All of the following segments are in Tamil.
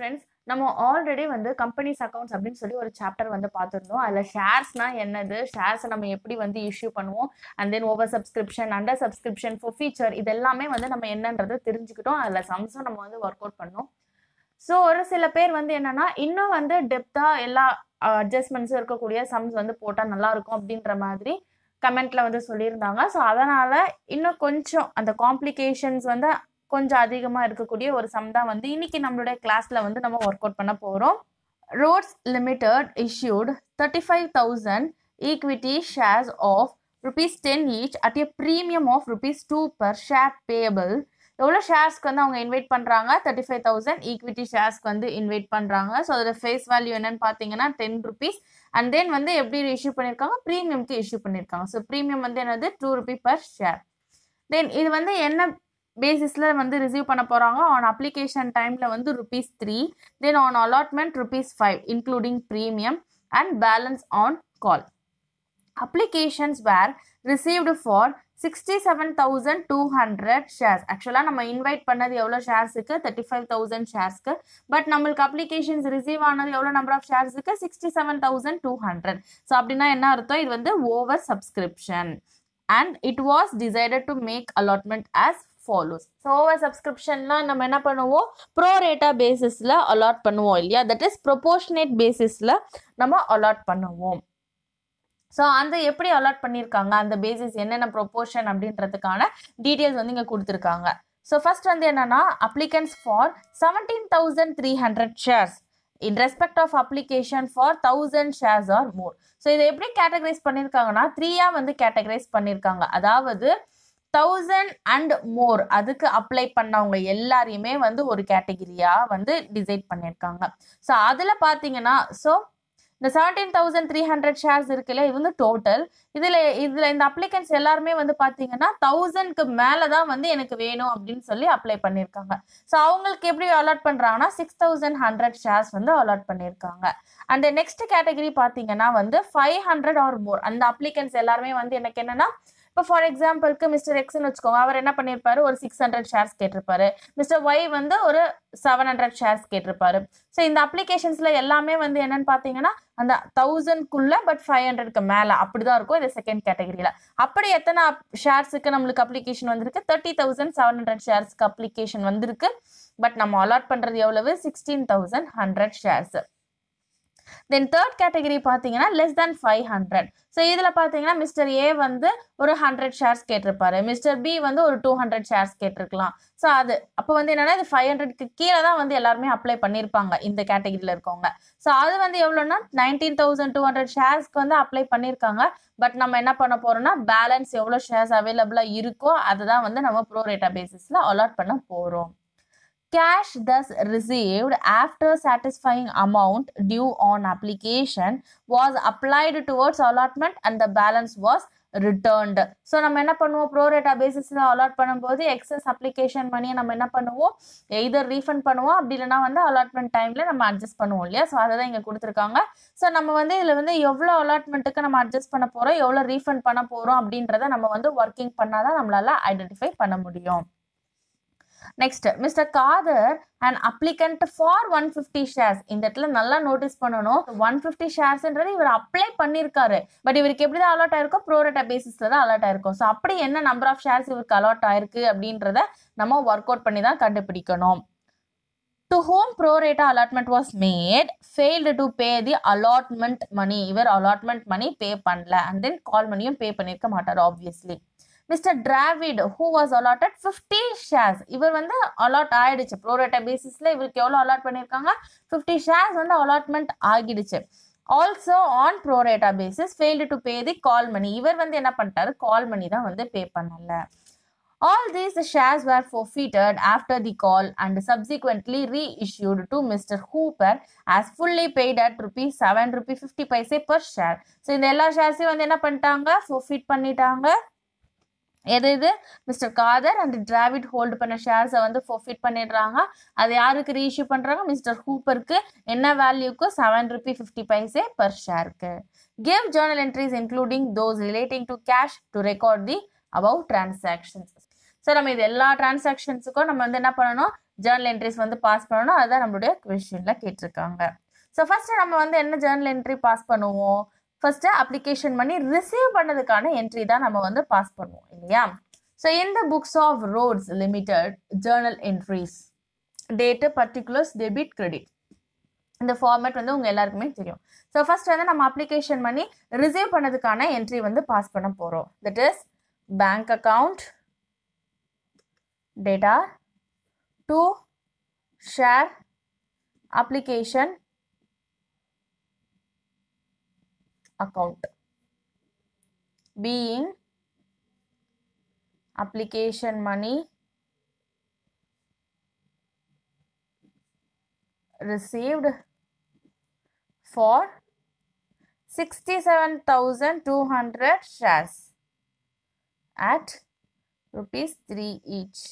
ஃப்ரெண்ட்ஸ் நம்ம ஆல்ரெடி வந்து கம்பெனிஸ் அக்கௌண்ட்ஸ் அப்படின்னு சொல்லி ஒரு சாப்டர் வந்து பார்த்துருந்தோம் அதில் ஷேர்ஸ்னால் என்னது ஷேர்ஸை நம்ம எப்படி வந்து இஷ்யூ பண்ணுவோம் and then over subscription under subscription forfeiture இது எல்லாமே வந்து நம்ம என்னன்றது தெரிஞ்சுக்கிட்டோம் அதில் சம்ஸும் நம்ம வந்து ஒர்க் அவுட் பண்ணோம் ஸோ ஒரு சில பேர் வந்து என்னென்னா இன்னும் வந்து டெப்த்தாக எல்லா அட்ஜஸ்ட்மெண்ட்ஸும் இருக்கக்கூடிய சம்ஸ் வந்து போட்டால் நல்லாயிருக்கும் அப்படின்ற மாதிரி கமெண்ட்டில் வந்து சொல்லியிருந்தாங்க ஸோ அதனால் இன்னும் கொஞ்சம் அந்த காம்ப்ளிகேஷன்ஸ் வந்து கொஞ்சம் அதிகமாக இருக்கக்கூடிய ஒரு சம் தான் வந்து இன்னைக்கு நம்மளுடைய கிளாஸில் வந்து நம்ம ஒர்க் அவுட் பண்ண போகிறோம் Roads Limited issued thirty five thousand equity shares of rupees ten each at a premium of rupees two per share payable எவ்வளோ ஷேர்ஸ்க்கு வந்து அவங்க இன்வைட் பண்ணுறாங்க தேர்ட்டி ஃபைவ் தௌசண்ட் ஈக்விட்டி ஷேர்ஸ்க்கு வந்து இன்வைட் பண்ணுறாங்க ஸோ அதோட ஃபேஸ் வேல்யூ என்னன்னு பார்த்தீங்கன்னா டென் ருபீஸ் அண்ட் தென் வந்து எப்படி இஷ்யூ பண்ணியிருக்காங்க ப்ரீமியம்க்கு இஷ்யூ பண்ணியிருக்காங்க ஸோ ப்ரீமியம் வந்து என்னது two rupee per share then இது வந்து என்ன பேசிஸில் வந்து ரிசீவ் பண்ண போகிறாங்க ஆன் அப்ளிகேஷன் டைமில் வந்து rupees three then on allotment rupees five including premium and balance on call applications were received for sixty seven thousand two hundred shares ஆக்சுவலாக நம்ம இன்வைட் பண்ணது எவ்வளோ ஷேர்ஸுக்கு தேர்ட்டி ஃபைவ் தௌசண்ட் ஷேர்ஸ்க்கு பட் நம்மளுக்கு அப்ளிகேஷன்ஸ் ரிசீவ் ஆனது எவ்வளோ நம்பர் ஆஃப் ஷேர்ஸுக்கு sixty seven thousand two hundred so அப்படின்னா என்ன அர்த்தம் இது வந்து over subscription and it was decided to make allotment as follows so over சப்ஸ்கிரிப்ஷன்லாம் நம்ம என்ன பண்ணுவோம் ப்ரோ ரேட்டா பேசிஸில் அலாட் பண்ணுவோம் இல்லையா தட் இஸ் ப்ரொபோர்ஷனேட் பேசிஸில் நம்ம அலாட் பண்ணுவோம் ஸோ அந்த எப்படி அலாட் பண்ணியிருக்காங்க அந்த பேசிஸ் என்னென்ன ப்ரொபோர்ஷன் அப்படின்றதுக்கான டீட்டெயில்ஸ் வந்து இங்கே கொடுத்துருக்காங்க ஸோ ஃபர்ஸ்ட் வந்து என்னென்னா applicants for seventeen thousand three hundred shares in respect of application for thousand shares or more so இதை எப்படி கேட்டகரைஸ் பண்ணியிருக்காங்கன்னா த்ரீயாக வந்து கேட்டகரைஸ் பண்ணியிருக்காங்க அதாவது தௌசண்ட் அண்ட் மோர் அதுக்கு அப்ளை பண்ணவங்க எல்லாரையுமே வந்து ஒரு கேட்டகிரியாக வந்து டிசைட் பண்ணியிருக்காங்க ஸோ அதில் பார்த்தீங்கன்னா ஸோ இந்த seventeen thousand three hundred shares இருக்குல்ல இது வந்து டோட்டல் இதில் இதில் இந்த அப்ளிகன்ஸ் எல்லாருமே வந்து பார்த்தீங்கன்னா தௌசண்ட்க்கு மேலே தான் வந்து எனக்கு வேணும் அப்படின்னு சொல்லி அப்ளை பண்ணியிருக்காங்க ஸோ அவங்களுக்கு எப்படி அலாட் பண்ணுறாங்கன்னா சிக்ஸ் தௌசண்ட் ஹண்ட்ரட் ஷேர்ஸ் வந்து அலாட் பண்ணியிருக்காங்க அண்ட் நெக்ஸ்ட் கேட்டகரி பார்த்தீங்கன்னா வந்து ஃபைவ் ஹண்ட்ரட் ஆர் மோர் அந்த அப்ளிகன்ஸ் எல்லாருமே வந்து எனக்கு என்னென்னா இப்போ ஃபார் எக்ஸாம்பிளுக்கு மிஸ்டர் எக்ஸ்னு வச்சுக்கோங்க அவர் என்ன பண்ணியிருப்பாரு ஒரு சிக்ஸ் ஹண்ட்ரட் ஷேர்ஸ் கேட்டிருப்பாரு மிஸ்டர் ஒய் வந்து ஒரு செவன் ஹண்ட்ரட் ஷேர்ஸ் கேட்டிருப்பாரு ஸோ இந்த அப்ளிகேஷன்ஸில் எல்லாமே வந்து என்னன்னு பார்த்தீங்கன்னா அந்த தௌசண்ட்குள்ளே பட் ஃபைவ் ஹண்ட்ரட்க்கு மேலே அப்படி தான் இருக்கும் இந்த செகண்ட் கேட்டகரியில் அப்படி எத்தனை ஷேர்ஸுக்கு நம்மளுக்கு அப்ளிகேஷன் வந்திருக்கு தேர்ட்டி தௌசண்ட் செவன் ஹண்ட்ரட் ஷேர்ஸ்க்கு அப்ளிகேஷன் வந்திருக்கு பட் நம்ம அலாட் பண்ணுறது எவ்வளவு sixteen thousand hundred shares then third category பார்த்தீங்கன்னா less than five hundred so இதில் பார்த்தீங்கன்னா மிஸ்டர் ஏ வந்து ஒரு ஹண்ட்ரட் ஷேர்ஸ் கேட்டிருப்பாரு மிஸ்டர் பி வந்து ஒரு டூ ஹண்ட்ரட் ஷேர்ஸ் கேட்டிருக்கலாம் ஸோ அது அப்போ வந்து என்னன்னா இது ஃபைவ் ஹண்ட்ரட்க்கு கீழே தான் வந்து எல்லாருமே அப்ளை பண்ணியிருப்பாங்க இந்த கேட்டகரியில் இருக்கவங்க ஸோ அது வந்து எவ்வளோனா நைன்டீன் தௌசண்ட் டூ ஹண்ட்ரட் ஷேர்ஸ்க்கு வந்து அப்ளை பண்ணியிருக்காங்க பட் நம்ம என்ன பண்ண போறோம்னா பேலன்ஸ் எவ்வளோ ஷேர்ஸ் அவைலபிளாக இருக்கோ அதை தான் வந்து நம்ம ப்ரோ ரேட்டா பேசிஸில் அலாட் பண்ண போகிறோம் cash thus received after satisfying amount due on application was applied towards allotment and the balance was returned so நம்ம என்ன பண்ணுவோம் ப்ரோரேட்டா பேசிஸில் அலாட் பண்ணும்போது எக்ஸஸ் அப்ளிகேஷன் மணியை நம்ம என்ன பண்ணுவோம் எதர் ரீஃபண்ட் பண்ணுவோம் அப்படி இல்லைன்னா வந்து அலாட்மெண்ட் டைமில் நம்ம அட்ஜஸ்ட் பண்ணுவோம் இல்லையா ஸோ அதை தான் இங்கே கொடுத்துருக்காங்க ஸோ நம்ம வந்து இதில் வந்து எவ்வளோ அலாட்மெண்ட்டுக்கு நம்ம அட்ஜஸ்ட் பண்ண போகிறோம் எவ்வளோ ரீஃபண்ட் பண்ண போகிறோம் அப்படின்றத நம்ம வந்து ஒர்க்கிங் பண்ணால் தான் நம்மளால் ஐடென்டிஃபை பண்ண முடியும் next mister Khader and applicant for one fifty shares இந்த இடத்துல நல்லா நோட்டீஸ் பண்ணணும் ஒன் ஃபிஃப்டி ஷேர்ஸ்ன்றது இவர் அப்ளை பண்ணியிருக்காரு பட் இவருக்கு எப்படி தான் அலாட் ஆயிருக்கும் ப்ரோரேட்டா பேசிஸ்ல தான் அலாட் ஆயிருக்கும் ஸோ அப்படி என்ன நம்பர் ஆஃப் ஷேர்ஸ் இவருக்கு அலாட் ஆயிருக்கு அப்படின்றத நம்ம ஒர்க் அவுட் பண்ணி தான் கண்டுபிடிக்கணும் to whom pro rata allotment was made failed to pay the allotment money இவர் அலாட்மெண்ட் மணி பே பண்ணல அண்ட் தென் கால் மணியும் பே பண்ணியிருக்க மாட்டார் obviously mister Dravid who was allotted fifty shares இவர் வந்து அலாட் ஆகிடுச்சு ப்ரோரேட்டா பேசிஸில் இவருக்கு எவ்வளோ அலாட் பண்ணியிருக்காங்க ஃபிஃப்டி ஷேர்ஸ் வந்து அலாட்மெண்ட் ஆகிடுச்சு also on pro rata basis failed to pay the call money இவர் வந்து என்ன பண்ணிட்டாரு கால் மணி தான் வந்து பே பண்ணல all these shares were forfeited after the call and subsequently reissued to mister Hooper as fully paid at rupee seven rupee fifty paise per share so இந்த எல்லா ஷேர்ஸையும் வந்து என்ன பண்ணிட்டாங்க ஃபோர்ஃபீட் பண்ணிட்டாங்க எது இது mister Khader and Dravid hold பண்ண ஷேர்ஸை வந்து ஃபோஃபிட் பண்ணிடுறாங்க அது யாருக்கு ரீஇஷ்யூ பண்ணுறாங்க மிஸ்டர் ஹூப்பருக்கு என்ன வேல்யூக்கு seven rupee fifty paise per ஷேருக்கு give journal entries including those relating to cash to record the above transactions so நம்ம இது எல்லா டிரான்சாக்ஷன்ஸுக்கும் நம்ம வந்து என்ன பண்ணணும் ஜேர்னல் என்ட்ரிஸ் வந்து பாஸ் பண்ணணும் அதுதான் நம்மளுடைய கொஷினில் கேட்டிருக்காங்க ஸோ ஃபர்ஸ்ட் நம்ம வந்து என்ன ஜேர்னல் என்ட்ரி பாஸ் பண்ணுவோம் ஃபர்ஸ்ட்டு அப்ளிகேஷன் பண்ணி ரிசீவ் பண்ணதுக்கான என்ட்ரி தான் நம்ம வந்து பாஸ் பண்ணுவோம் இல்லையா ஸோ இந்த books of Roads Limited journal entries date particulars debit credit இந்த ஃபார்மேட் வந்து உங்கள் எல்லாருக்குமே தெரியும் ஸோ ஃபர்ஸ்ட் வந்து நம்ம அப்ளிகேஷன் பண்ணி ரிசீவ் பண்ணதுக்கான என்ட்ரி வந்து பாஸ் பண்ண போகிறோம் that is bank account data to share application account being application money received for 67,200 shares at rupees 3 each.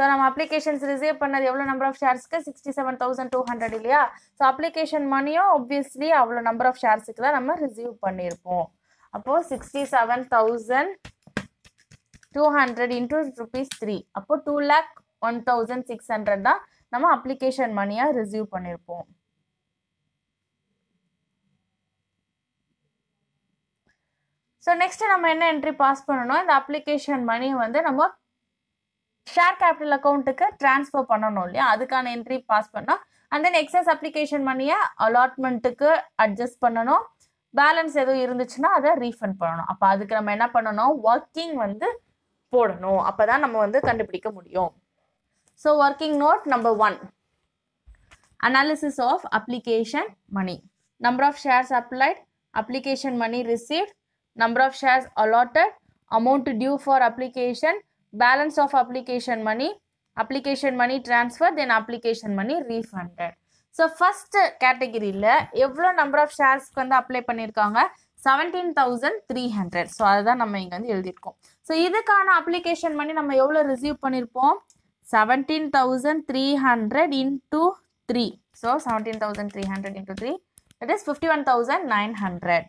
So நம்ம அப்ளிகேஷன்ஸ் ரிசீவ் பண்ணது எவ்வளோ நம்பர் ஆஃப் ஷேர்ஸ்க்கு sixty seven thousand two hundred இல்லையா ஸோ அப்ளிகேஷன் மணியும் ஆப்வியஸ்லி அவ்வளோ நம்பர் ஆஃப் ஷேர்ஸுக்கு தான் நம்ம ரிசீவ் பண்ணியிருப்போம் அப்போது sixty seven thousand two hundred into rupees three அப்போது two lakh one thousand six hundred தான் நம்ம அப்ளிகேஷன் மணியாக ரிசீவ் பண்ணியிருப்போம் ஸோ நெக்ஸ்ட்டு நம்ம என்ன என்ட்ரி பாஸ் பண்ணணும் இந்த அப்ளிகேஷன் மணியை வந்து நம்ம ஷேர் கேபிட்டல் அக்கௌண்ட்டுக்கு டிரான்ஸ்ஃபர் பண்ணணும் இல்லையா அதுக்கான என்ட்ரி பாஸ் பண்ணோம் அண்ட் தென் எக்ஸஸ் அப்ளிகேஷன் பண்ணிய அலாட்மெண்ட்டுக்கு அட்ஜஸ்ட் பண்ணணும் பேலன்ஸ் எதுவும் இருந்துச்சுன்னா அதை ரீஃபண்ட் பண்ணணும் அப்போ அதுக்கு நம்ம என்ன பண்ணணும் ஒர்க்கிங் வந்து போடணும் அப்போ தான் நம்ம வந்து கண்டுபிடிக்க முடியும் so working note number one analysis of application money number of shares applied application money received number of shares allotted amount due for application balance of application money application money transfer then application money refunded so first கேட்டகிரியில் எவ்வளோ நம்பர் ஆஃப் ஷேர்ஸ்க்கு வந்து அப்ளை பண்ணியிருக்காங்க seventeen thousand three hundred so அதை தான் நம்ம இங்கே வந்து எழுதியிருக்கோம் ஸோ இதுக்கான அப்ளிகேஷன் பண்ணி நம்ம எவ்வளோ ரிசீவ் பண்ணியிருப்போம் seventeen thousand three hundred into three so seventeen thousand three hundred into three that is fifty one thousand nine hundred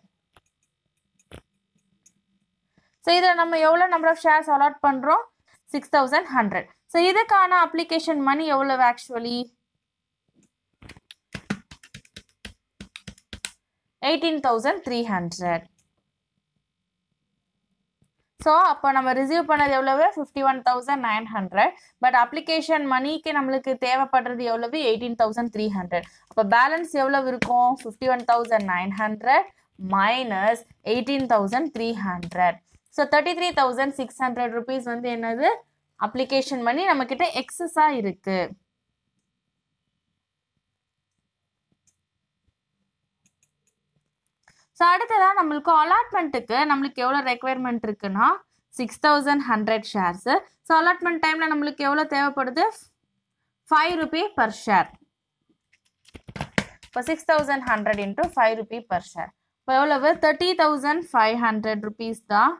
so இதில் நம்ம எவ்வளோ நம்பர் ஆஃப் ஷேர்ஸ் அலாட் பண்ணுறோம் சிக்ஸ் தௌசண்ட் ஹண்ட்ரட் ஸோ இதுக்கான அப்ளிகேஷன் மணி எவ்வளவு actually eighteen thousand three hundred so அப்போ நம்ம ரிசீவ் பண்ணது எவ்வளவு fifty one thousand nine hundred but application மணிக்கு நம்மளுக்கு தேவைப்படுறது எவ்வளவு எயிட்டீன் தௌசண்ட் த்ரீ ஹண்ட்ரட் அப்போ பேலன்ஸ் எவ்வளவு இருக்கும் fifty one thousand nine hundred minus eighteen thousand three hundred so thirty three thousand six hundred rupees வந்து என்னது அப்ளிகேஷன் பண்ணி நம்மக்கிட்ட எக்ஸஸாக இருக்குது ஸோ அடுத்ததாக நம்மளுக்கு அலாட்மெண்ட்டுக்கு நம்மளுக்கு எவ்வளோ ரெக்குயர்மெண்ட் இருக்குன்னா six thousand hundred shares so allotment டைமில் நம்மளுக்கு எவ்வளோ தேவைப்படுது ஃபைவ் ருபி பர் ஷேர் இப்போ six thousand hundred into five rupee per share இப்போ எவ்வளவு thirty thousand five hundred rupees தான்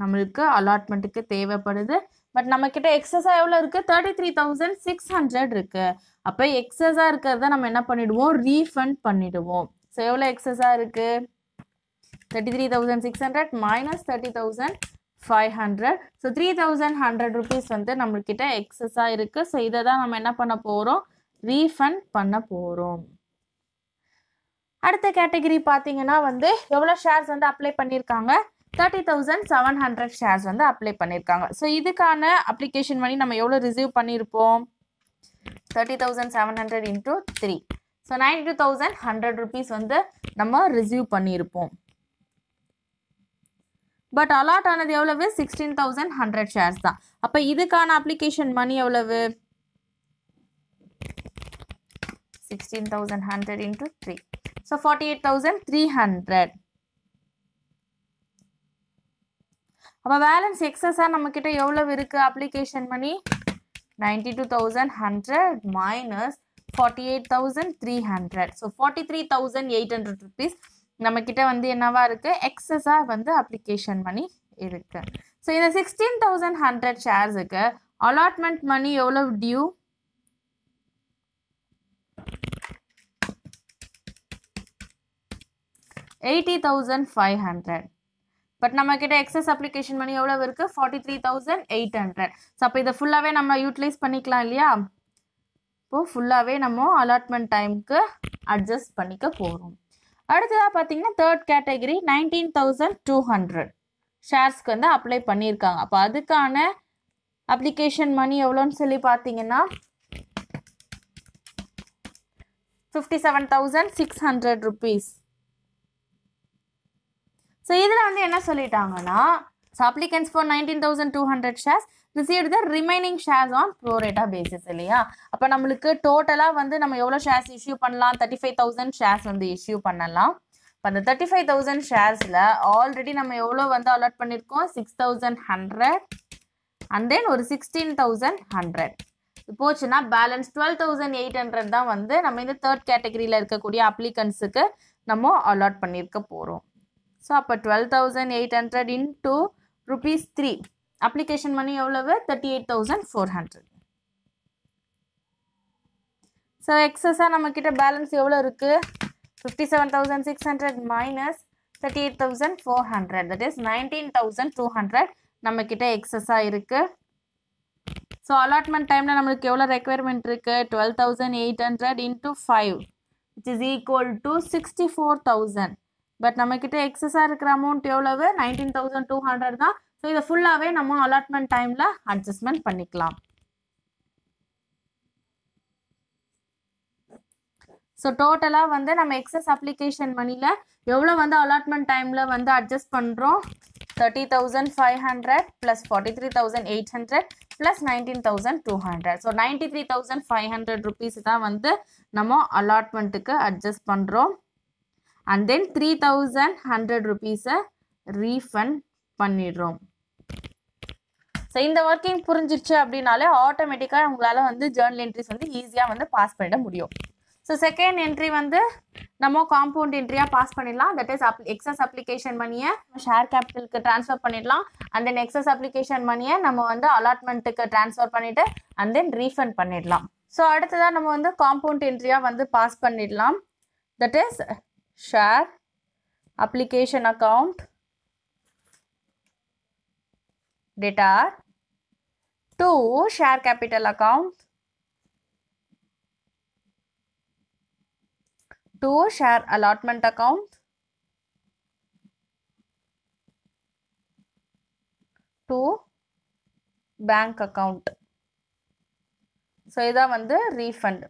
நம்மளுக்கு அலாட்மெண்ட்டுக்கு தேவைப்படுது பட் நம்மக்கிட்ட எக்ஸஸாக எவ்வளோ இருக்குது thirty three thousand six hundred இருக்குது அப்போ எக்ஸஸாக இருக்கிறத நம்ம என்ன பண்ணிவிடுவோம் ரீஃபண்ட் பண்ணிவிடுவோம் ஸோ எவ்வளோ எக்ஸஸாக இருக்குது thirty three thousand six hundred minus thirty thousand five hundred so three thousand hundred rupees வந்து நம்மக்கிட்ட எக்ஸஸாக இருக்குது ஸோ இதை தான் நம்ம என்ன பண்ண போகிறோம் ரீஃபண்ட் பண்ண போகிறோம் அடுத்த கேட்டகரி பார்த்தீங்கன்னா வந்து எவ்வளோ ஷேர்ஸ் வந்து அப்ளை பண்ணியிருக்காங்க thirty thousand seven hundred shares வந்து அப்ளை பண்ணியிருக்காங்க ஸோ இதுக்கான அப்ளிகேஷன் மணி நம்ம எவ்வளோ ரிசீவ் பண்ணியிருப்போம் thirty thousand seven hundred into three so ninety thousand hundred rupees வந்து நம்ம ரிசீவ் பண்ணியிருப்போம் பட் அலாட் ஆனது எவ்வளவு சிக்ஸ்டீன் தௌசண்ட் ஹண்ட்ரட் ஷேர்ஸ் தான் அப்போ இதுக்கான அப்ளிகேஷன் மணி எவ்வளவு sixteen thousand hundred into three so forty eight thousand three hundred அப்போ பேலன்ஸ் எக்ஸஸாக நம்மக்கிட்ட எவ்வளோ இருக்குது அப்ளிகேஷன் பண்ணி ninety two thousand hundred minus forty eight thousand three hundred so forty three thousand eight hundred rupees நம்மக்கிட்ட வந்து என்னவா இருக்குது எக்ஸஸாக வந்து அப்ளிகேஷன் பண்ணி இருக்குது ஸோ இந்த சிக்ஸ்டீன் தௌசண்ட் ஹண்ட்ரட் ஷேர்ஸுக்கு அலாட்மெண்ட் மணி எவ்வளோ due eighty thousand five hundred but நம்ம கிட்ட எக்ஸஸ் அப்ளிகேஷன் மணி எவ்வளவு இருக்கு forty three thousand eight hundred so அப்போ இதை ஃபுல்லாகவே நம்ம யூட்டிலைஸ் பண்ணிக்கலாம் இல்லையா இப்போ ஃபுல்லாகவே நம்ம அலாட்மெண்ட் டைமுக்கு அட்ஜஸ்ட் பண்ணிக்க போகிறோம் அடுத்ததாக பார்த்தீங்கன்னா third category nineteen thousand two hundred ஷேர்ஸ்க்கு வந்து அப்ளை பண்ணியிருக்காங்க அப்போ அதுக்கான அப்ளிகேஷன் மணி எவ்வளோன்னு சொல்லி பார்த்தீங்கன்னா fifty seven thousand six hundred rupees so இதில் வந்து என்ன சொல்லிட்டாங்கன்னா applicants for nineteen thousand two hundred shares received the remaining shares on pro rata basis இல்லையா அப்போ நம்மளுக்கு டோட்டலாக வந்து நம்ம எவ்வளோ ஷேர்ஸ் இஷ்யூ பண்ணலாம் தேர்ட்டி ஃபைவ் தௌசண்ட் ஷேர்ஸ் வந்து இஷ்யூ பண்ணலாம் இப்போ அந்த தேர்ட்டி ஃபைவ் தௌசண்ட் ஷேர்ஸில் ஆல்ரெடி நம்ம எவ்வளோ வந்து அலாட் பண்ணியிருக்கோம் six thousand hundred and then ஒரு சிக்ஸ்டீன் தௌசண்ட் ஹண்ட்ரட் போச்சுன்னா balance twelve thousand eight hundred தான் வந்து நம்ம இந்த தேர்ட் கேட்டகரியில் இருக்கக்கூடிய அப்ளிகன்ஸுக்கு நம்ம அலாட் பண்ணியிருக்க போகிறோம் ஸோ அப்போ twelve thousand eight hundred into rupees three application money எவ்வளவு thirty eight thousand four hundred so எக்ஸஸாக நம்மக்கிட்ட பேலன்ஸ் எவ்வளோ இருக்குது fifty seven thousand six hundred minus thirty eight thousand four hundred that is nineteen thousand two hundred நம்மக்கிட்ட எக்ஸஸாக இருக்குது ஸோ அலாட்மெண்ட் டைமில் நம்மளுக்கு எவ்வளோ ரெக்குயர்மெண்ட் இருக்குது twelve thousand eight hundred into five which is equal to sixty four thousand but நம்மக்கிட்ட எக்ஸஸாக இருக்கிற அமௌண்ட் எவ்வளவு நைன்டீன் தௌசண்ட் டூ ஹண்ட்ரட் தான் ஸோ இதை ஃபுல்லாகவே நம்ம அலாட்மெண்ட் டைமில் அட்ஜஸ்ட்மெண்ட் பண்ணிக்கலாம் ஸோ டோட்டலாக வந்து நம்ம எக்ஸஸ் அப்ளிகேஷன் மணியில் எவ்வளோ வந்து அலாட்மெண்ட் டைமில் வந்து அட்ஜஸ்ட் பண்ணுறோம் thirty thousand five hundred plus forty three thousand eight hundred plus nineteen thousand two hundred so ninety three thousand five hundred rupees தான் வந்து நம்ம அலாட்மெண்ட்டுக்கு அட்ஜஸ்ட் பண்ணுறோம் and then three thousand hundred ருபீஸை ரீஃபண்ட் பண்ணிடுறோம் ஸோ இந்த ஒர்க்கிங் புரிஞ்சிருச்சு அப்படின்னாலே ஆட்டோமேட்டிக்காக உங்களால் வந்து ஜேர்னல் என்ட்ரிஸ் வந்து ஈஸியாக வந்து பாஸ் பண்ணிட முடியும் ஸோ செகண்ட் என்ட்ரி வந்து நம்ம காம்பவுண்ட் என்ட்ரியாக பாஸ் பண்ணிடலாம் that is up excess application மணியை ஷேர் கேபிட்டலுக்கு ட்ரான்ஸ்ஃபர் பண்ணிடலாம் அண்ட் தென் எக்ஸஸ் அப்ளிகேஷன் மணியை நம்ம வந்து அலாட்மெண்ட்டுக்கு ட்ரான்ஸ்ஃபர் பண்ணிவிட்டு அண்ட் தென் ரீஃபண்ட் பண்ணிடலாம் ஸோ அடுத்ததாக நம்ம வந்து காம்பவுண்ட் என்ட்ரியாக வந்து பாஸ் பண்ணிடலாம் that is share application account debtor to share capital account to share allotment account to bank account so इधा वंदे रिफंड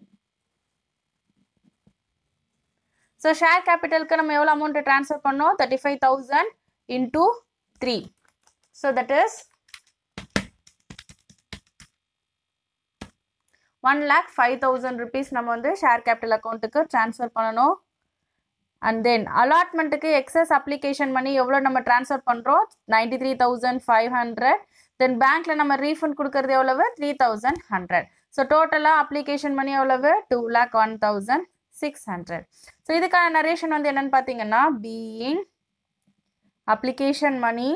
ஸோ ஷேர் கேபிட்டலுக்கு நம்ம எவ்வளோ அமௌண்ட்டு ட்ரான்ஸ்ஃபர் பண்ணோம் thirty five thousand into three so that is one lakh five thousand rupees நம்ம வந்து ஷேர் கேபிட்டல் அக்கௌண்ட்டுக்கு ட்ரான்ஸ்ஃபர் பண்ணணும் அண்ட் தென் அலாட்மெண்ட்டுக்கு எக்ஸஸ் அப்ளிகேஷன் பண்ணி எவ்வளோ நம்ம ட்ரான்ஸ்ஃபர் பண்ணுறோம் ninety three thousand five hundred then பேங்க்கில் நம்ம ரீஃபண்ட் கொடுக்கறது எவ்வளவு த்ரீ தௌசண்ட் ஹண்ட்ரட் ஸோ டோட்டலாக அப்ளிகேஷன் பண்ணி எவ்வளவு two lakh one thousand six hundred so இதுக்கான நரேஷன் வந்து என்னன்னு பார்த்தீங்கன்னா being application money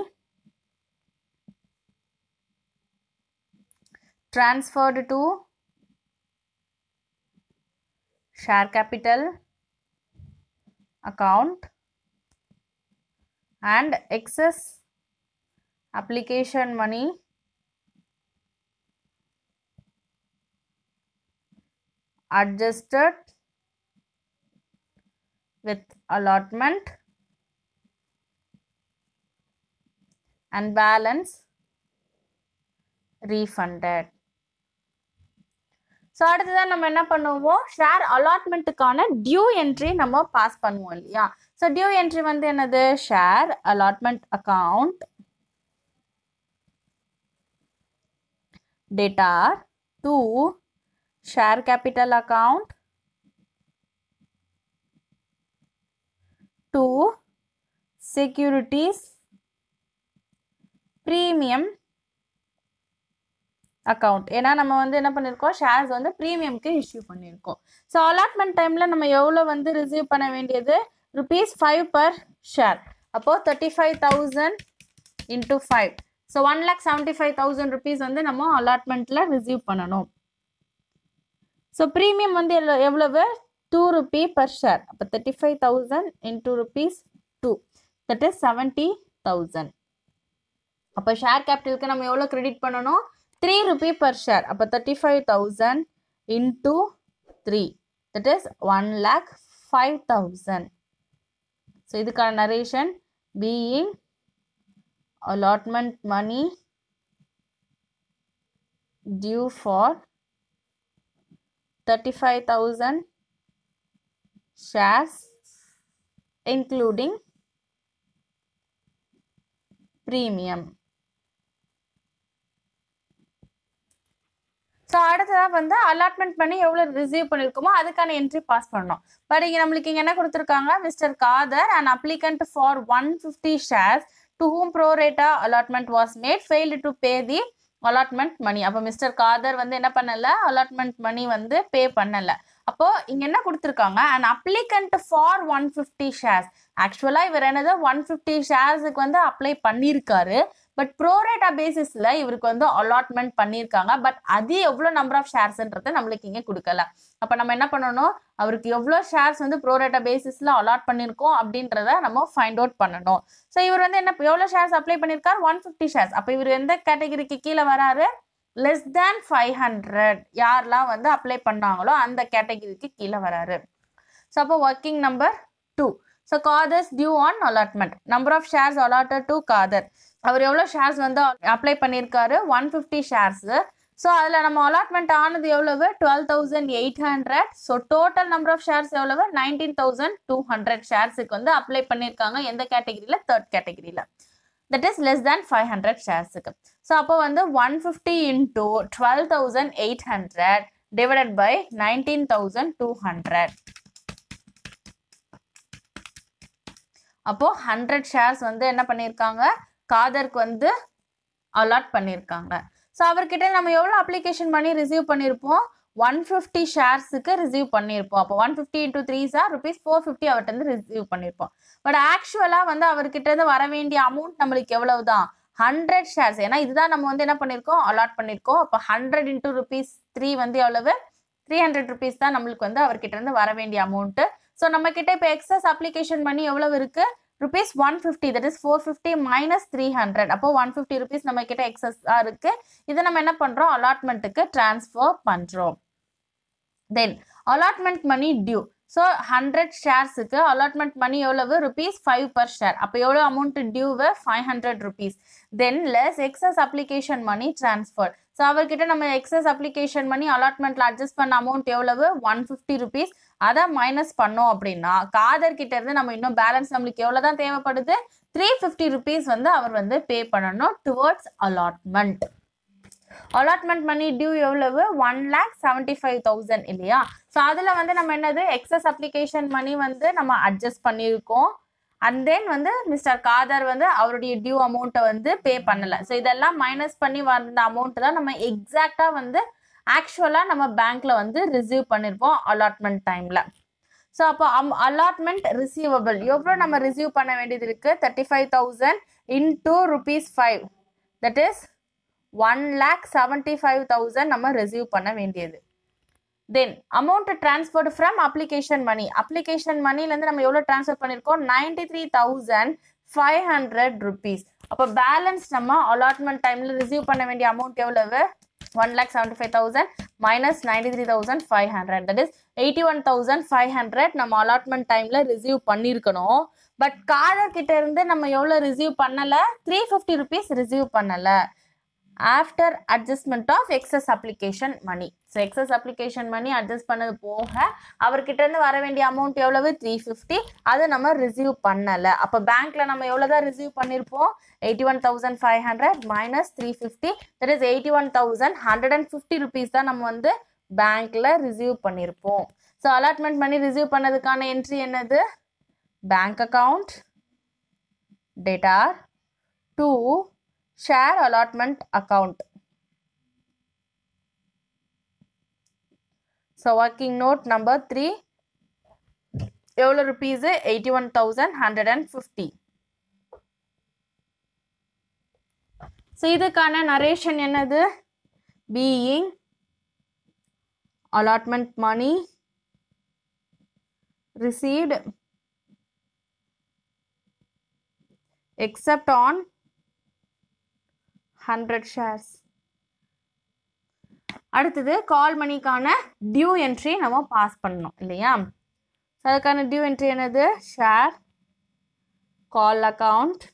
transferred to share capital account and excess application money adjusted with allotment and balance refunded. So அடுத்ததான் நம்ம என்ன பண்ணுவோம் ஷேர் அலாட்மெண்ட்டுக்கான டியூ என்ட்ரி நம்ம பாஸ் பண்ணுவோம் இல்லையா ஸோ டியூ என்ட்ரி வந்து என்னது share allotment account debtor to share capital account to securities premium account ஏன்னா நம்ம வந்து என்ன பண்ணியிருக்கோம் ஷேர்ஸ் வந்து ப்ரீமியம்க்கு இஷ்யூ பண்ணியிருக்கோம் ஸோ அலாட்மெண்ட் டைமில் நம்ம எவ்வளோ வந்து ரிசீவ் பண்ண வேண்டியது ருபீஸ் ஃபைவ் பர் ஷேர் அப்போது thirty five thousand into five so one lakh seventy five thousand rupees வந்து நம்ம அலாட்மெண்ட்டில் ரிசீவ் பண்ணணும் ஸோ ப்ரீமியம் வந்து எவ்வளோ எவ்வளவு 2 rupee per share. But 35,000 into rupees 2. That is 70,000. அப்போ ஷேர் கேபிட்டலுக்கு நம்ம எவ்வளோ கிரெடிட் பண்ணணும் த்ரீ ருபி பர் ஷேர் அப்போ thirty five thousand into three that is one lakh five thousand so இதுக்கான narration being allotment money due for 35000 shares including premium. So அடுத்ததாக வந்து அலாட்மெண்ட் பண்ணி எவ்வளோ ரிசீவ் பண்ணியிருக்கோமோ அதுக்கான என்ட்ரி பாஸ் பண்ணோம் பட் இங்கே நம்மளுக்கு இங்கே என்ன கொடுத்துருக்காங்க mister Khader and applicant for one fifty shares to whom pro rata allotment was made failed to pay the allotment money அப்போ மிஸ்டர் காதர் வந்து என்ன பண்ணலை அலாட்மெண்ட் மணி வந்து பே பண்ணலை அப்போ இங்க என்ன கொடுத்துருக்காங்க and applicant for one fifty shares ஆக்சுவலா இவர் என்னது ஒன் ஃபிஃப்டி ஷேர்ஸுக்கு வந்து அப்ளை பண்ணியிருக்காரு பட் ப்ரோரேட்டா பேசிஸ்ல இவருக்கு வந்து அலாட்மெண்ட் பண்ணியிருக்காங்க பட் அது எவ்வளோ நம்பர் ஆஃப் ஷேர்ஸ்ன்றது நம்மளுக்கு இங்கே கொடுக்கல அப்போ நம்ம என்ன பண்ணணும் அவருக்கு எவ்வளோ ஷேர்ஸ் வந்து ப்ரோரேட்டா பேசிஸ்ல அலாட் பண்ணியிருக்கோம் அப்படின்றத நம்ம ஃபைண்ட் அவுட் பண்ணணும் ஸோ இவர் வந்து என்ன எவ்வளோ ஷேர்ஸ் அப்ளை பண்ணியிருக்காரு ஒன் ஃபிஃப்டி ஷேர்ஸ் அப்போ இவர் எந்த கேட்டகரிக்கு கீழே வராரு லெஸ் தேன் ஃபைவ் ஹண்ட்ரட் யாரெல்லாம் வந்து அப்ளை பண்ணாங்களோ அந்த கேட்டகிரிக்கு கீழே வராரு ஸோ அப்போ working number two so Khader's due on allotment number of shares allotted to Khader அவர் எவ்வளோ ஷேர்ஸ் வந்து அப்ளை பண்ணியிருக்காரு ஒன் ஃபிஃப்டி ஷேர்ஸு ஸோ அதில் நம்ம அலாட்மெண்ட் ஆனது எவ்வளவு twelve thousand eight hundred so total number of shares எவ்வளவு நைன்டீன் தௌசண்ட் டூ ஹண்ட்ரட் ஷேர்ஸுக்கு வந்து அப்ளை பண்ணியிருக்காங்க எந்த கேட்டகிரியில் தேர்ட் கேட்டகிரியில் that is less than five hundred ஷேர்ஸுக்கு ஸோ அப்போ வந்து one fifty into twelve thousand eight hundred divided by nineteen thousand two hundred அப்போது ஹண்ட்ரட் ஷேர்ஸ் வந்து என்ன பண்ணியிருக்காங்க காதருக்கு வந்து அலாட் பண்ணியிருக்காங்க ஸோ அவர்கிட்ட நம்ம எவ்வளோ அப்ளிகேஷன் பண்ணி ரிசீவ் பண்ணியிருப்போம் ஒன் ஃபிஃப்டி ஷேர்ஸுக்கு ரிசீவ் பண்ணியிருப்போம் அப்போ one fifty into three sir rupees four fifty அவர்கிட்ட ரிசீவ் பண்ணியிருப்போம் பட் ஆக்சுவலாக வந்து அவர்கிட்ட இருந்து வர வேண்டிய அமௌண்ட் நம்மளுக்கு எவ்வளவு தான் ஹண்ட்ரட் ஷேர்ஸ் ஏன்னா இதுதான் நம்ம வந்து என்ன பண்ணியிருக்கோம் அலாட் பண்ணியிருக்கோம் அப்போ ஹண்ட்ரட் இன்டூ ருபீஸ் த்ரீ வந்து எவ்வளவு த்ரீ ஹண்ட்ரட் ருபீஸ் தான் நம்மளுக்கு வந்து அவர்கிட்ட இருந்து வர வேண்டிய அமௌண்ட்டு ஸோ நம்ம கிட்ட இப்போ எக்ஸஸ் அப்ளிகேஷன் பண்ணி எவ்வளவு இருக்குது rupees one fifty that is four fifty minus three hundred அப்போ ஒன் ஃபிஃப்டி ருபீஸ் நம்ம கிட்ட எக்ஸஸாக இருக்கு இதை நம்ம என்ன பண்றோம் அலாட்மெண்ட்டுக்கு டிரான்ஸ்ஃபர் பண்றோம் then allotment money due so hundred ஷேர்ஸுக்கு அலாட்மெண்ட் மணி எவ்வளவு ருபீஸ் ஃபைவ் பர் ஷேர் அப்போ எவ்வளோ amount due five hundred rupees then less excess application money transfer so அவர்கிட்ட நம்ம எக்ஸஸ் அப்ளிகேஷன் மணி அலாட்மெண்ட்ல அட்ஜஸ்ட் பண்ண அமௌண்ட் எவ்வளவு ஒன் ஃபிஃப்டி ருபீஸ் அதை மைனஸ் பண்ணோம் அப்படின்னா கிட்ட இருந்து நம்ம இன்னும் பேலன்ஸ் நம்மளுக்கு எவ்வளோ தான் தேவைப்படுது த்ரீ ஃபிஃப்டி ருபீஸ் வந்து அவர் வந்து பே பண்ணணும் towards allotment allotment money due எவ்வளவு one lakh seventy five thousand இல்லையா ஸோ அதில் வந்து நம்ம என்னது எக்ஸஸ் அப்ளிகேஷன் மணி வந்து நம்ம அட்ஜஸ்ட் பண்ணியிருக்கோம் அண்ட் தென் வந்து மிஸ்டர் காதர் வந்து அவருடைய டியூ அமௌண்ட்டை வந்து பே பண்ணலை ஸோ இதெல்லாம் மைனஸ் பண்ணி வந்த அமௌண்ட்டு தான் நம்ம எக்ஸாக்டாக வந்து ஆக்சுவலாக நம்ம பேங்க்கில் வந்து ரிசீவ் பண்ணியிருப்போம் அலாட்மெண்ட் டைமில் ஸோ அப்போ அம் அலாட்மெண்ட் ரிசீவபிள் எவ்வளோ நம்ம ரிசீவ் பண்ண வேண்டியது இருக்குது thirty five thousand into rupees five that is one lakh seventy five thousand நம்ம ரிசீவ் பண்ண வேண்டியது then amount transferred from application money application மணிலேருந்து நம்ம எவ்வளோ டிரான்ஸ்ஃபர் பண்ணியிருக்கோம் ninety three thousand five hundred rupees அப்போ பேலன்ஸ் நம்ம அலாட்மெண்ட் டைமில் ரிசீவ் பண்ண வேண்டிய அமௌண்ட் எவ்வளவு one lakh seventy five thousand minus ninety three thousand five hundred that is eighty one thousand five hundred நம்ம அலாட்மெண்ட் டைமில் ரிசீவ் பண்ணியிருக்கணும் பட் கார்டர் இருந்து நம்ம எவ்வளோ ரிசீவ் பண்ணலை த்ரீ ஃபிஃப்டி ருபீஸ் ரிசீவ் பண்ணலை after adjustment of excess application money so excess application money adjust பண்ணது போக அவர்கிட்டருந்து வர வேண்டிய அமௌண்ட் எவ்வளவு த்ரீ ஃபிஃப்டி அதை நம்ம ரிசீவ் பண்ணலை அப்போ பேங்க்கில் நம்ம எவ்வளோ தான் ரிசீவ் பண்ணியிருப்போம் eighty one thousand five hundred minus three fifty that is eighty one thousand hundred and fifty rupees தான் நம்ம வந்து பேங்க்கில் ரிசீவ் பண்ணியிருப்போம் ஸோ அலாட்மெண்ட் மணி ரிசீவ் பண்ணதுக்கான என்ட்ரி என்னது bank account debtor to share allotment account. So working note number 3 எவ்வளோ rupees eighty one thousand hundred and fifty so இதுக்கான நரேஷன் என்னது being allotment money received except on hundred shares அடுத்தது கால் மணிக்கான டியூ என்ட்ரி நம்ம பாஸ் பண்ணணும் இல்லையா அதுக்கான டியூ என்ட்ரி என்னது share call account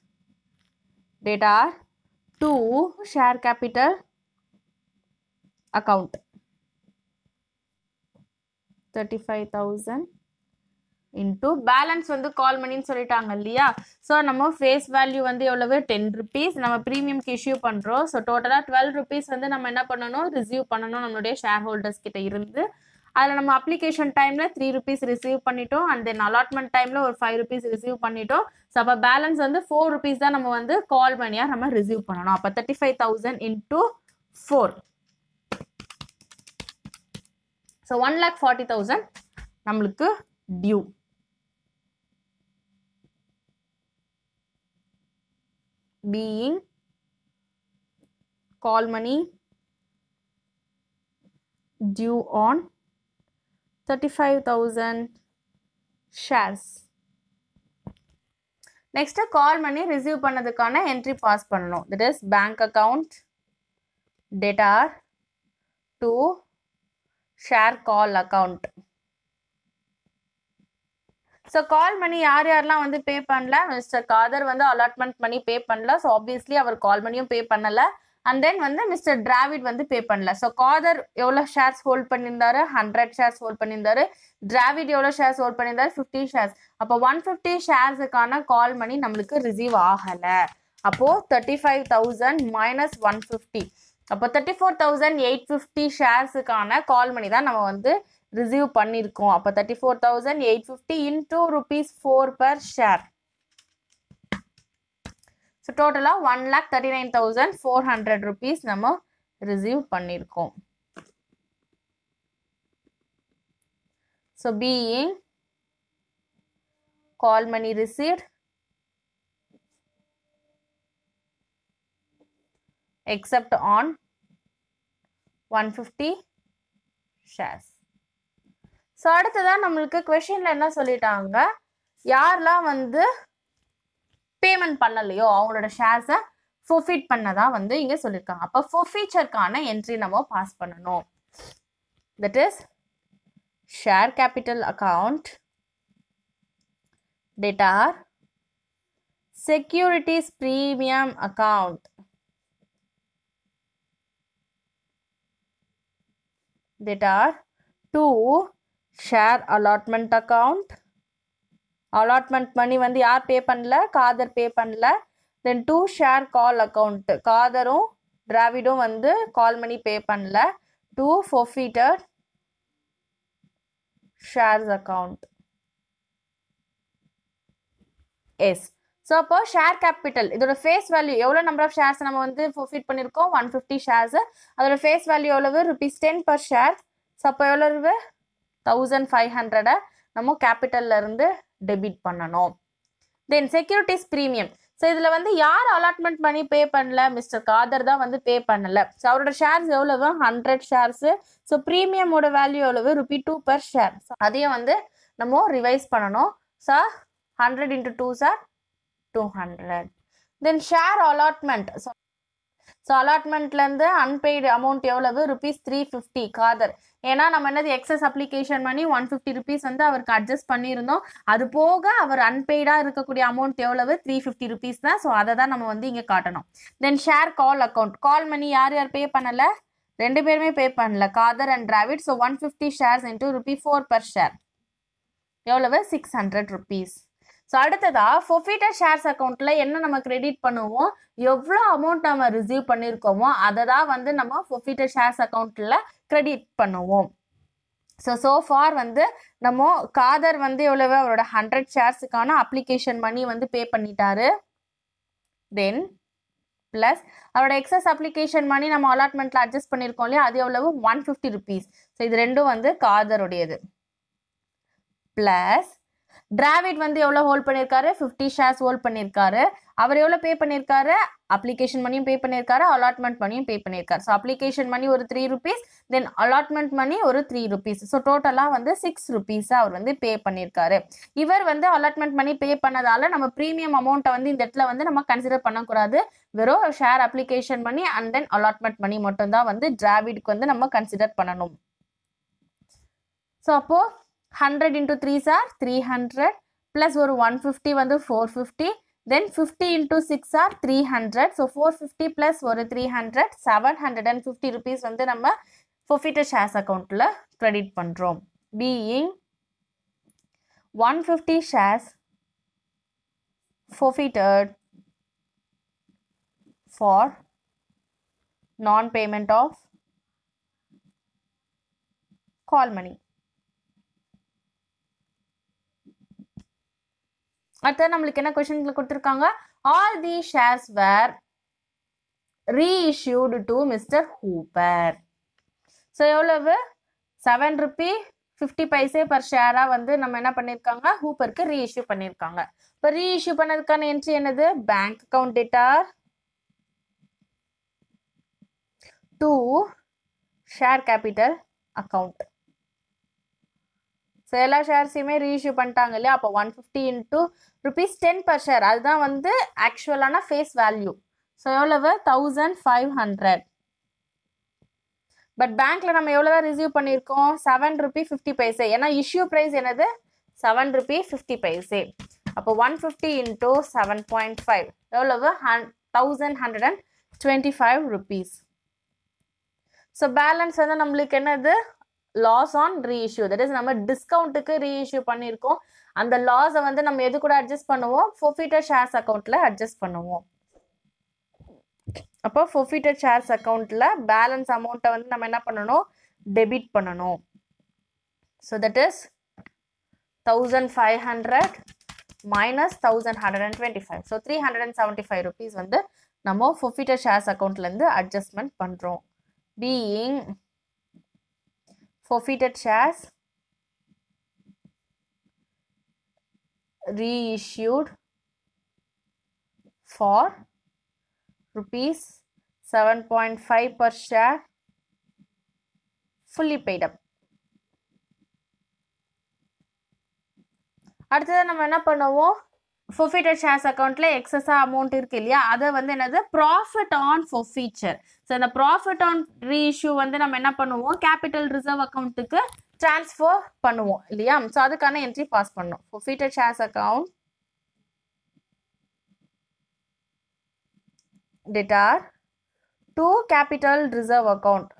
data to share capital account thirty five thousand into balance வந்து கால் மணின்னு சொல்லிட்டாங்க இல்லையா ஸோ நம்ம ஃபேஸ் வேல்யூ வந்து எவ்வளவு டென் ருபீஸ் நம்ம ப்ரீமியம்க்கு இஷ்யூ பண்ணுறோம் ஸோ டோட்டலாக டுவெல் ருபீஸ் வந்து நம்ம என்ன பண்ணணும் ரிசீவ் பண்ணணும் நம்மளுடைய ஷேர் ஹோல்டர்ஸ் கிட்ட இருந்து அதில் நம்ம அப்ளிகேஷன் டைமில் த்ரீ ருபீஸ் ரிசீவ் பண்ணிட்டோம் அண்ட் தென் அலாட்மெண்ட் டைமில் ஒரு ஃபைவ் ருபீஸ் ரிசீவ் பண்ணிட்டோம் ஸோ அப்போ பேலன்ஸ் வந்து ஃபோர் ருபீஸ் தான் நம்ம வந்து கால் மணியாக நம்ம ரிசீவ் பண்ணணும் அப்போ thirty five thousand into four so one lakh forty thousand நம்மளுக்கு due being call money due on 35000 shares next call money receive பண்ணதுக்கான entry pass பண்ணணும் that is bank account debtor to share call account so கால் பண்ணி யார் யாரெல்லாம் வந்து பே பண்ணல மிஸ்டர் காதர் வந்து அலாட்மெண்ட் பண்ணி பே பண்ணல ஸோ ஆப்வியஸ்லி அவர் கால் மணியும் பே பண்ணலை அண்ட் தென் வந்து மிஸ்டர் டிராவிட் வந்து பே பண்ணல ஸோ காதர் எவ்வளோ ஷேர்ஸ் ஹோல்ட் பண்ணியிருந்தாரு ஹண்ட்ரட் ஷேர்ஸ் ஹோல்ட் பண்ணியிருந்தாரு டிராவிட் எவ்வளோ ஷேர்ஸ் ஹோல்ட் பண்ணியிருந்தாரு ஃபிஃப்டி ஷேர்ஸ் அப்போ ஒன் ஃபிஃப்டி ஷேர்ஸுக்கான கால் மணி நம்மளுக்கு ரிசீவ் ஆகலை அப்போது thirty five thousand minus one fifty அப்போ thirty four thousand eight fifty ஷேர்ஸுக்கான கால் மணி தான் நம்ம வந்து ரிசீவ் பண்ணியிருக்கோம் அப்போ thirty four thousand eight fifty into rupees four per share so டோட்டலாக one lakh thirty nine thousand four hundred rupees நம்ம ரிசீவ் பண்ணியிருக்கோம் so being call money received on one 150 shares. So அடுத்ததான் நம்மளுக்கு கொஷினில் என்ன சொல்லிட்டாங்க யாரெல்லாம் வந்து பேமெண்ட் பண்ணலையோ அவங்களோட ஷேர்ஸை ஃபோஃபிட் தான் வந்து இங்கே சொல்லியிருக்காங்க அப்போ ஃபோஃபீச்சருக்கான என்ட்ரி நம்ம பாஸ் பண்ணணும் that is share capital account that securities premium account account to share allotment account allotment money வந்து யார் பே பண்ணல காதர் பே பண்ணல then to share call account காதரும் டிராவிடும் வந்து கால் மணி பே பண்ணல டூ ஃபோஃபீட்டர் ஷேர்ஸ் அக்கௌண்ட் எஸ் ஸோ அப்போ ஷேர் கேபிட்டல் இதோட ஃபேஸ் வேல்யூ எவ்வளோ நம்பர் ஆஃப் ஷேர்ஸ் நம்ம வந்து ஃபோஃபீட் பண்ணியிருக்கோம் ஒன் ஃபிஃப்டி ஷேர்ஸ் அதோட ஃபேஸ் வேல்யூ எவ்வளவு rupees ten per share so அப்போ எவ்வளோ தௌசண்ட் ஃபைவ் ஹண்ட்ரடை நம்ம கேபிட்டல்லேருந்து டெபிட் பண்ணணும் தென் செக்யூரிட்டிஸ் ப்ரீமியம் ஸோ இதில் வந்து யார் அலாட்மெண்ட் பண்ணி பே பண்ணல மிஸ்டர் காதர் தான் வந்து பே பண்ணலை ஸோ அவரோட ஷேர்ஸ் எவ்வளோ ஹண்ட்ரட் ஷேர்ஸு ஸோ ப்ரீமியமோட வேல்யூ எவ்வளவு rupee two per share so அதையும் வந்து நம்ம ரிவைஸ் பண்ணணும் sir hundred into two sir two hundred then share allotment so so அலாட்மெண்ட்லேருந்து அன்பெய்டு அமௌண்ட் எவ்வளவு ருபீஸ் த்ரீ ஃபிஃப்டி காதர் ஏன்னா நம்ம என்னது எக்ஸஸ் அப்ளிகேஷன் பண்ணி ஒன் ஃபிஃப்டி ருபீஸ் வந்து அவருக்கு அட்ஜஸ்ட் பண்ணியிருந்தோம் அது போக அவர் அன்பெய்டாக இருக்கக்கூடிய அமௌண்ட் எவ்வளவு த்ரீ ஃபிஃப்டி ருபீஸ் தான் ஸோ அதை தான் நம்ம வந்து இங்கே காட்டணும் தென் ஷேர் கால் அக்கௌண்ட் கால் மணி யார் யார் பே பண்ணலை ரெண்டு பேருமே பே பண்ணல Khader and Dravid so one fifty shares into rupee four per share எவ்வளவு சிக்ஸ் ஹண்ட்ரட் ருபீஸ் ஸோ அடுத்ததா ஃபொஃபிட்டா ஷேர்ஸ் அக்கௌண்ட்ல என்ன நம்ம கிரெடிட் பண்ணுவோம் எவ்வளோ அமௌண்ட் நம்ம ரிசீவ் பண்ணியிருக்கோமோ அதை தான் வந்து நம்ம ஃபொஃபிட்டா ஷேர்ஸ் அக்கௌண்ட்ல கிரெடிட் பண்ணுவோம் ஸோ ஸோ ஃபார் வந்து நம்ம காதர் வந்து எவ்வளவு அவரோட ஹண்ட்ரட் ஷேர்ஸுக்கான அப்ளிகேஷன் மணி வந்து பே பண்ணிட்டாரு தென் ப்ளஸ் அவரோட எக்ஸஸ் அப்ளிகேஷன் மணி நம்ம அலாட்மெண்ட்டில் அட்ஜஸ்ட் பண்ணியிருக்கோம் இல்லையா அது எவ்வளவு ஒன் ஃபிஃப்டி ருபீஸ் ஸோ இது ரெண்டும் வந்து காதருடையது ப்ளஸ் டிராவிட் வந்து எவ்வளோ ஹோல்ட் பண்ணியிருக்காரு ஃபிஃப்டி ஷேர்ஸ் ஹோல்ட் பண்ணியிருக்காரு அவர் எவ்வளோ பே பண்ணியிருக்காரு அப்ளிகேஷன் மணியும் பே பண்ணியிருக்காரு அலாட்மெண்ட் மணியும் பே பண்ணியிருக்காரு ஸோ அப்ளிகேஷன் மணி ஒரு three rupees then allotment money ஒரு த்ரீ ருபீஸ் ஸோ டோட்டலாக வந்து சிக்ஸ் ருபீஸாக அவர் வந்து பே பண்ணியிருக்காரு இவர் வந்து அலாட்மெண்ட் மணி பே பண்ணதால் நம்ம ப்ரீமியம் அமௌண்ட்டை வந்து இந்த இடத்துல வந்து நம்ம கன்சிடர் பண்ணக்கூடாது வெறும் share application money and then allotment money மட்டும்தான் வந்து டிராவிட்க்கு வந்து நம்ம கன்சிடர் பண்ணணும் ஸோ அப்போது 100 into 3 are 300 plus plus 150 450 then 50 into 6 are 300 so 450 plus plus 300 750 rupees the number forfeited shares account accountல credit பண்றோம் being 150 shares forfeited for non payment of call money அடுத்தது நம்மளுக்கு என்ன கொஷின்ல கொடுத்துருக்காங்க all the shares were reissued to mister Hooper so எவ்வளவு seven rupee fifty paise per ஷேராக வந்து நம்ம என்ன பண்ணியிருக்காங்க ஹூப்பருக்கு ரீஇஷ்யூ பண்ணியிருக்காங்க இப்போ ரீஇஷ்யூ பண்ணதுக்கான என்ட்ரி என்னது bank account debtor to share capital account so எல்லா ஷேர்ஸையுமே ரீஇஷ்யூ பண்ணிட்டாங்க இல்லையா அப்போ one fifty into rupees ten per share அதுதான் வந்து ஆக்சுவலான ஃபேஸ் வேல்யூ ஸோ எவ்வளவு தௌசண்ட் ஃபைவ் ஹண்ட்ரட் பட் பேங்க்கில் நம்ம எவ்வளோ தான் ரிசீவ் பண்ணியிருக்கோம் செவன் ருபி ஃபிஃப்டி பைசே ஏன்னா இஷ்யூ ப்ரைஸ் என்னது செவன் ருபி ஃபிஃப்டி பைசே அப்போ one fifty into seven point five எவ்வளவு ஹண்ட் thousand hundred and twenty five rupees so balance வந்து நம்மளுக்கு என்னது loss on reissue that is நம்ம டிஸ்கவுண்ட்டுக்கு ரீஇஷ்யூ பண்ணியிருக்கோம் அந்த லாஸை வந்து நம்ம எது கூட அட்ஜஸ்ட் பண்ணுவோம் ஃபொஃபிட்டர் ஷேர்ஸ் அக்கௌண்ட்டில் அட்ஜஸ்ட் பண்ணுவோம் அப்போ ஃபொஃபிட்டர் ஷேர்ஸ் அக்கௌண்ட்டில் பேலன்ஸ் அமௌண்ட்டை வந்து நம்ம என்ன பண்ணணும் டெபிட் பண்ணணும் so that is thousand five hundred minus thousand hundred and twenty five so three hundred and seventy five rupees வந்து நம்ம ஃபொஃபிட்டர் ஷேர்ஸ் அக்கௌண்ட்லேருந்து அட்ஜஸ்ட்மெண்ட் பண்ணுறோம் being forfeited shares reissued for rupees 7.5 per share fully paid up அடுத்தது நம்ம என்ன பண்ணுவோம் ஃபோஃபீட்டர் ஷேர்ஸ் அக்கௌண்ட்டில் எக்ஸஸாக அமௌண்ட் இருக்கு இல்லையா அதை வந்து என்னது ப்ராஃபிட் ஆன் ஃபீச்சர் ஸோ இந்த ப்ராஃபிட் ஆன் ரீஇஷ்யூ வந்து நம்ம என்ன பண்ணுவோம் கேபிட்டல் ரிசர்வ் அக்கௌண்ட்டுக்கு ட்ரான்ஸ்ஃபர் பண்ணுவோம் இல்லையா ஸோ அதுக்கான என்ட்ரி பாஸ் பண்ணோம் ஃபீட்டர் shares account debtor to capital reserve account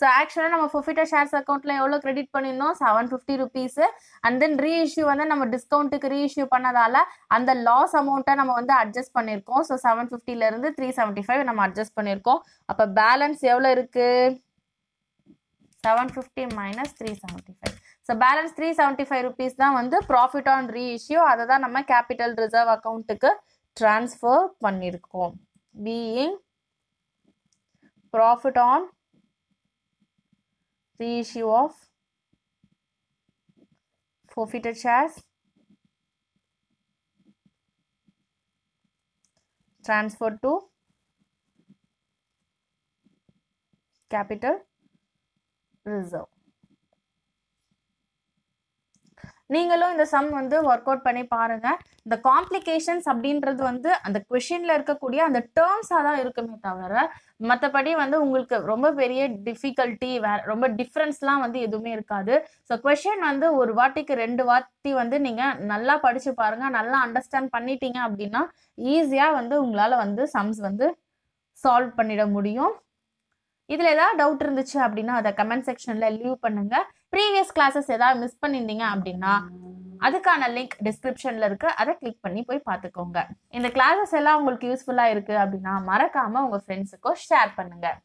so ஆக்சுவலாக நம்ம ஃபுஃபிட்டா ஷேர்ஸ் அக்கௌண்ட்டில் எவ்வளோ கிரெடிட் பண்ணியிருந்தோம் seven fifty rupees and then reissue வந்து நம்ம டிஸ்கவுண்ட்டுக்கு ரீஇஷ்யூ பண்ணதால் அந்த லாஸ் அமௌண்ட்டை நம்ம வந்து அட்ஜஸ்ட் பண்ணியிருக்கோம் ஸோ செவன் ஃபிஃப்டிலேருந்து த்ரீ செவன்ட்டி ஃபைவ் நம்ம அட்ஜஸ்ட் பண்ணியிருக்கோம் அப்போ பேலன்ஸ் எவ்வளோ இருக்குது seven fifty minus three seventy five so balance three seventy five rupees தான் வந்து ப்ராஃபிட் ஆன் ரீஇஷ்யூ அதை தான் நம்ம கேபிட்டல் ரிசர்வ் அக்கௌண்ட்டுக்கு ட்ரான்ஸ்ஃபர் பண்ணியிருக்கோம் being profit on the issue of forfeited shares, transferred to capital reserve. நீங்களும் இந்த சம் வந்து ஒர்க் அவுட் பண்ணி பாருங்கள் இந்த காம்ப்ளிகேஷன்ஸ் அப்படின்றது வந்து அந்த கொஷினில் இருக்கக்கூடிய அந்த டேர்ம்ஸாக தான் இருக்குமே தவிர மற்றபடி வந்து உங்களுக்கு ரொம்ப பெரிய டிஃபிகல்ட்டி வே ரொம்ப டிஃப்ரென்ஸ்லாம் வந்து எதுவுமே இருக்காது ஸோ கொஷின் வந்து ஒரு வாட்டிக்கு ரெண்டு வாட்டி வந்து நீங்கள் நல்லா படித்து பாருங்கள் நல்லா அண்டர்ஸ்டாண்ட் பண்ணிட்டீங்க அப்படின்னா ஈஸியாக வந்து உங்களால் வந்து சம்ஸ் வந்து சால்வ் பண்ணிட முடியும் இதில் ஏதாவது டவுட் இருந்துச்சு அப்படின்னா அதை கமெண்ட் செக்ஷனில் லீவ் பண்ணுங்கள் ப்ரீவியஸ் கிளாஸஸ் ஏதாவது மிஸ் பண்ணியிருந்தீங்க அப்படின்னா அதுக்கான லிங்க் டிஸ்கிரிப்ஷனில் இருக்குது அதை கிளிக் பண்ணி போய் பார்த்துக்கோங்க இந்த கிளாஸஸ் எல்லாம் உங்களுக்கு யூஸ்ஃபுல்லாக இருக்குது அப்படின்னா மறக்காமல் உங்கள் ஃப்ரெண்ட்ஸுக்கும் ஷேர் பண்ணுங்கள்